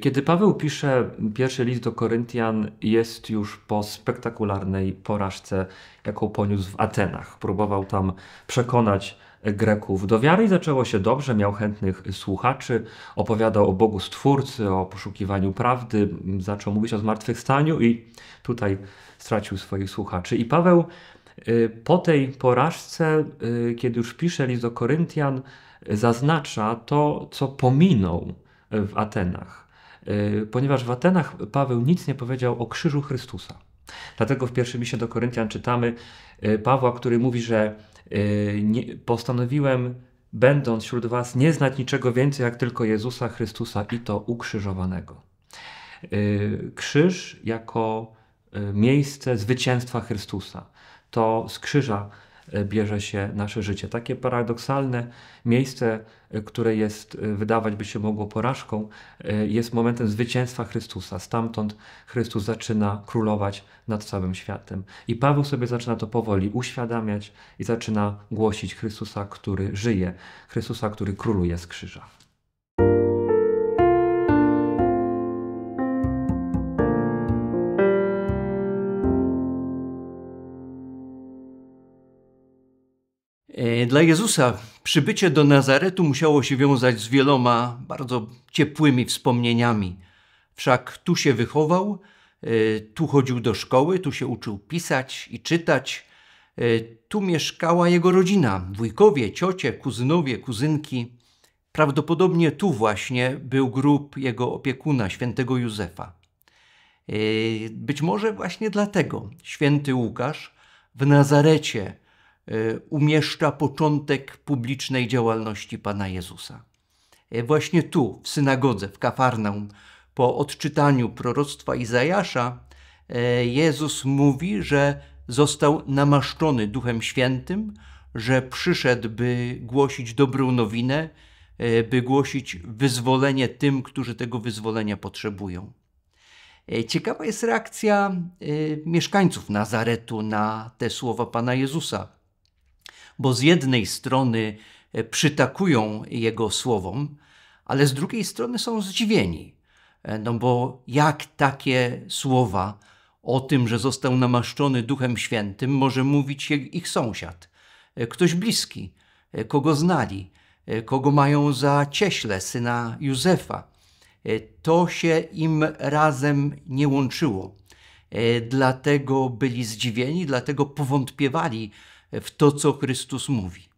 Kiedy Paweł pisze pierwszy list do Koryntian, jest już po spektakularnej porażce, jaką poniósł w Atenach. Próbował tam przekonać Greków do wiary i zaczęło się dobrze, miał chętnych słuchaczy, opowiadał o Bogu Stwórcy, o poszukiwaniu prawdy, zaczął mówić o zmartwychwstaniu i tutaj stracił swoich słuchaczy. I Paweł y, po tej porażce, y, kiedy już pisze list do Koryntian, y, zaznacza to, co pominął w Atenach Y, ponieważ w Atenach Paweł nic nie powiedział o krzyżu Chrystusa. Dlatego w pierwszym liście do Koryntian czytamy y, Pawła, który mówi, że y, postanowiłem, będąc wśród Was, nie znać niczego więcej jak tylko Jezusa Chrystusa i to ukrzyżowanego. Krzyż jako miejsce zwycięstwa Chrystusa. To z krzyża E, bierze się nasze życie. Takie paradoksalne miejsce, e, które jest, e, wydawać by się mogło, porażką, jest momentem zwycięstwa Chrystusa. Stamtąd Chrystus zaczyna królować nad całym światem. I Paweł sobie zaczyna to powoli uświadamiać i zaczyna głosić Chrystusa, który żyje, Chrystusa, który króluje z krzyża. E, dla Jezusa przybycie do Nazaretu musiało się wiązać z wieloma bardzo ciepłymi wspomnieniami. Wszak tu się wychował, e, tu chodził do szkoły, tu się uczył pisać i czytać, e, tu mieszkała jego rodzina, wujkowie, ciocie, kuzynowie, kuzynki. Prawdopodobnie tu właśnie był grób jego opiekuna, świętego Józefa. Być może właśnie dlatego święty Łukasz w Nazarecie E, umieszcza początek publicznej działalności Pana Jezusa. E, właśnie tu, w synagodze, w Kafarnaum, po odczytaniu proroctwa Izajasza, e, Jezus mówi, że został namaszczony Duchem Świętym, że przyszedł, by głosić dobrą nowinę, by głosić wyzwolenie tym, którzy tego wyzwolenia potrzebują. Ciekawa jest reakcja mieszkańców Nazaretu na te słowa Pana Jezusa bo z jednej strony e, przytakują jego słowom, ale z drugiej strony są zdziwieni. E, no bo jak takie słowa o tym, że został namaszczony Duchem Świętym, może mówić ich sąsiad, e, ktoś bliski, kogo znali, kogo mają za cieśle, syna Józefa. To się im razem nie łączyło. Dlatego byli zdziwieni, dlatego powątpiewali w to, co Chrystus mówi.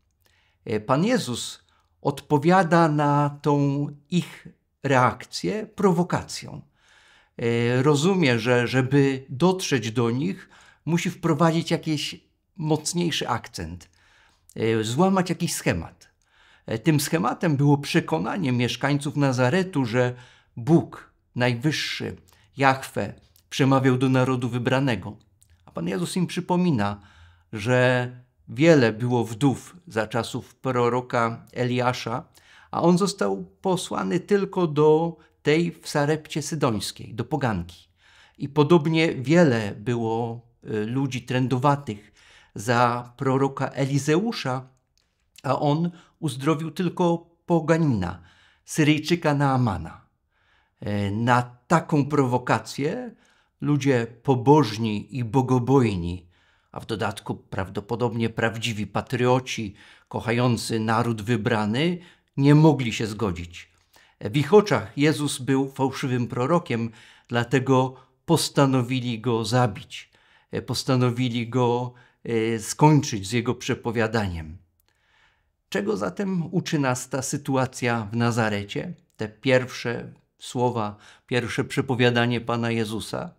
E, Pan Jezus odpowiada na tą ich reakcję prowokacją. E, rozumie, że żeby dotrzeć do nich, musi wprowadzić jakiś mocniejszy akcent, e, złamać jakiś schemat. Tym schematem było przekonanie mieszkańców Nazaretu, że Bóg Najwyższy, Jahwe, przemawiał do narodu wybranego. A Pan Jezus im przypomina, że Wiele było wdów za czasów proroka Eliasza, a on został posłany tylko do tej w Sarepcie Sydońskiej, do poganki. I podobnie wiele było y, ludzi trędowatych za proroka Elizeusza, a on uzdrowił tylko poganina, Syryjczyka Naamana. E, na taką prowokację ludzie pobożni i bogobojni a w dodatku prawdopodobnie prawdziwi patrioci, kochający naród wybrany, nie mogli się zgodzić. W ich oczach Jezus był fałszywym prorokiem, dlatego postanowili go zabić, postanowili go e, skończyć z jego przepowiadaniem. Czego zatem uczy nas ta sytuacja w Nazarecie, te pierwsze słowa, pierwsze przepowiadanie Pana Jezusa?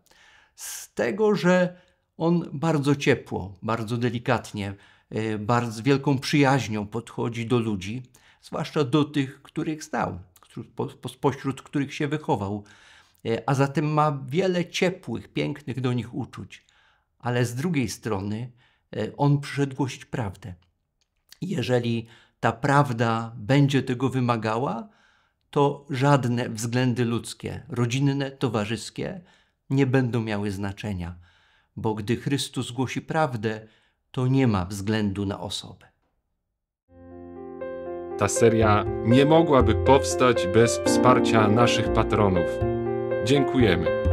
Z tego, że on bardzo ciepło, bardzo delikatnie, e, bardzo, z wielką przyjaźnią podchodzi do ludzi, zwłaszcza do tych, których znał, spośród których się wychował, e, a zatem ma wiele ciepłych, pięknych do nich uczuć. Ale z drugiej strony e, on przyszedł głosić prawdę. Jeżeli ta prawda będzie tego wymagała, to żadne względy ludzkie, rodzinne, towarzyskie nie będą miały znaczenia bo gdy Chrystus głosi prawdę, to nie ma względu na osobę. Ta seria nie mogłaby powstać bez wsparcia naszych patronów. Dziękujemy.